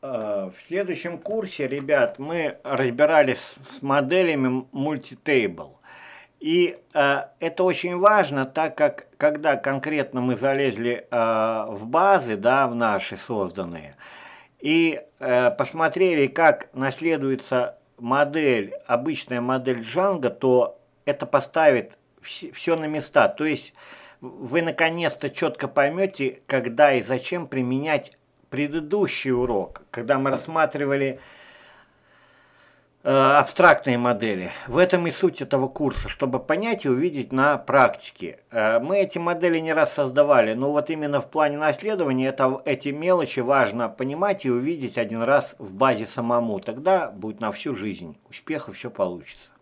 Э, в следующем курсе, ребят, мы разбирались с моделями мультитейбл. И э, это очень важно, так как когда конкретно мы залезли э, в базы, да, в наши созданные, и э, посмотрели, как наследуется модель, обычная модель Django, то это поставит вс все на места. То есть вы наконец-то четко поймете, когда и зачем применять предыдущий урок, когда мы рассматривали э, абстрактные модели. В этом и суть этого курса, чтобы понять и увидеть на практике. Э, мы эти модели не раз создавали, но вот именно в плане наследования это, эти мелочи важно понимать и увидеть один раз в базе самому. Тогда будет на всю жизнь. Успеха все получится.